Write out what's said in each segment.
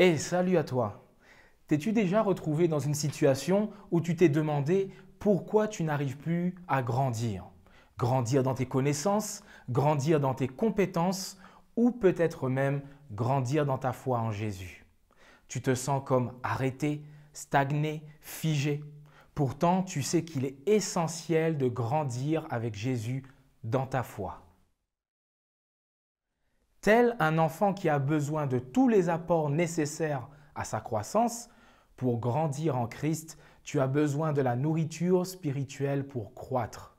Hey, eh, salut à toi T'es-tu déjà retrouvé dans une situation où tu t'es demandé pourquoi tu n'arrives plus à grandir Grandir dans tes connaissances, grandir dans tes compétences ou peut-être même grandir dans ta foi en Jésus. Tu te sens comme arrêté, stagné, figé. Pourtant, tu sais qu'il est essentiel de grandir avec Jésus dans ta foi. Tel un enfant qui a besoin de tous les apports nécessaires à sa croissance, pour grandir en Christ, tu as besoin de la nourriture spirituelle pour croître.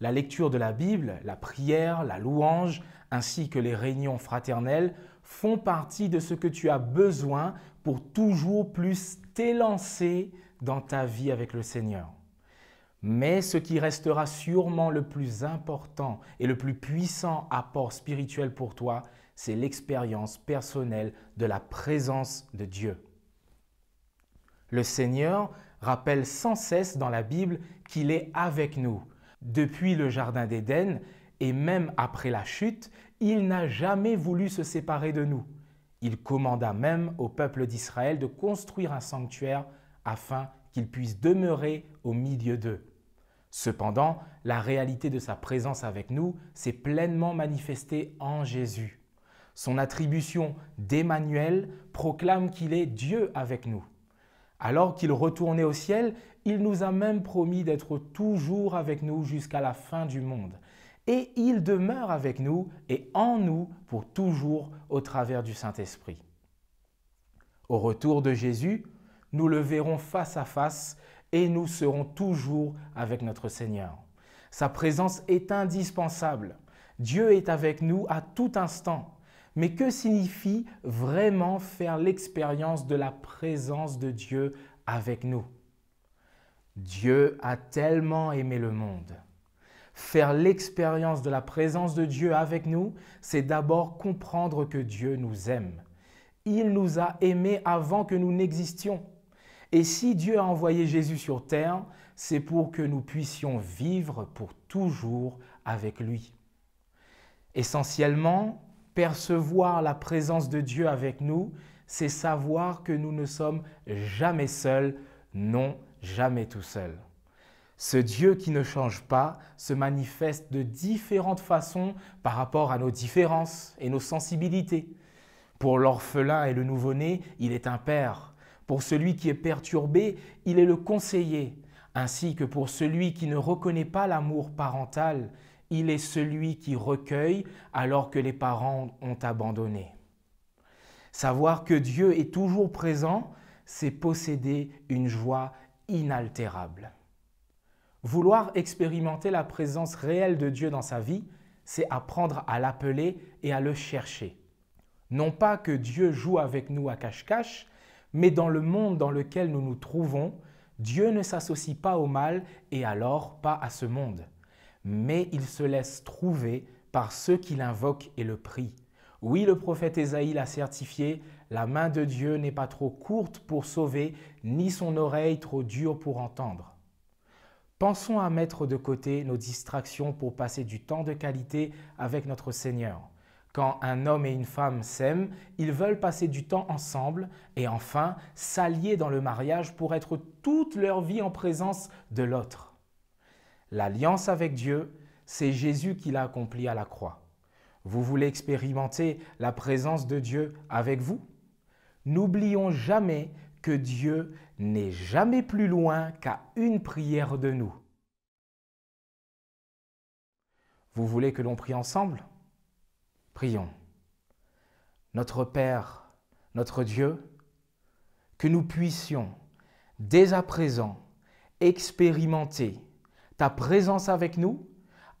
La lecture de la Bible, la prière, la louange, ainsi que les réunions fraternelles font partie de ce que tu as besoin pour toujours plus t'élancer dans ta vie avec le Seigneur. Mais ce qui restera sûrement le plus important et le plus puissant apport spirituel pour toi, c'est l'expérience personnelle de la présence de Dieu. Le Seigneur rappelle sans cesse dans la Bible qu'il est avec nous. Depuis le Jardin d'Éden et même après la chute, il n'a jamais voulu se séparer de nous. Il commanda même au peuple d'Israël de construire un sanctuaire afin qu'il puisse demeurer au milieu d'eux. Cependant, la réalité de sa présence avec nous s'est pleinement manifestée en Jésus. Son attribution d'Emmanuel proclame qu'il est Dieu avec nous. Alors qu'il retournait au ciel, il nous a même promis d'être toujours avec nous jusqu'à la fin du monde. Et il demeure avec nous et en nous pour toujours au travers du Saint-Esprit. Au retour de Jésus, nous le verrons face à face et nous serons toujours avec notre Seigneur. Sa présence est indispensable. Dieu est avec nous à tout instant. Mais que signifie vraiment faire l'expérience de la présence de Dieu avec nous Dieu a tellement aimé le monde. Faire l'expérience de la présence de Dieu avec nous, c'est d'abord comprendre que Dieu nous aime. Il nous a aimés avant que nous n'existions. Et si Dieu a envoyé Jésus sur terre, c'est pour que nous puissions vivre pour toujours avec lui. Essentiellement, percevoir la présence de Dieu avec nous, c'est savoir que nous ne sommes jamais seuls, non, jamais tout seuls. Ce Dieu qui ne change pas se manifeste de différentes façons par rapport à nos différences et nos sensibilités. Pour l'orphelin et le nouveau-né, il est un père. Pour celui qui est perturbé, il est le conseiller, ainsi que pour celui qui ne reconnaît pas l'amour parental, il est celui qui recueille alors que les parents ont abandonné. Savoir que Dieu est toujours présent, c'est posséder une joie inaltérable. Vouloir expérimenter la présence réelle de Dieu dans sa vie, c'est apprendre à l'appeler et à le chercher. Non pas que Dieu joue avec nous à cache-cache, mais dans le monde dans lequel nous nous trouvons, Dieu ne s'associe pas au mal et alors pas à ce monde. Mais il se laisse trouver par ceux qui l'invoquent et le prient. Oui, le prophète Ésaïe l'a certifié, la main de Dieu n'est pas trop courte pour sauver, ni son oreille trop dure pour entendre. Pensons à mettre de côté nos distractions pour passer du temps de qualité avec notre Seigneur. Quand un homme et une femme s'aiment, ils veulent passer du temps ensemble et enfin s'allier dans le mariage pour être toute leur vie en présence de l'autre. L'alliance avec Dieu, c'est Jésus qui l'a accompli à la croix. Vous voulez expérimenter la présence de Dieu avec vous N'oublions jamais que Dieu n'est jamais plus loin qu'à une prière de nous. Vous voulez que l'on prie ensemble Prions. Notre Père, notre Dieu, que nous puissions dès à présent expérimenter ta présence avec nous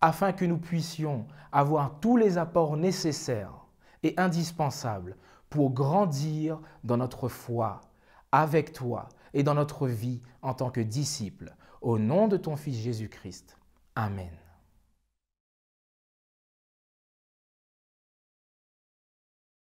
afin que nous puissions avoir tous les apports nécessaires et indispensables pour grandir dans notre foi avec toi et dans notre vie en tant que disciples. Au nom de ton Fils Jésus-Christ. Amen.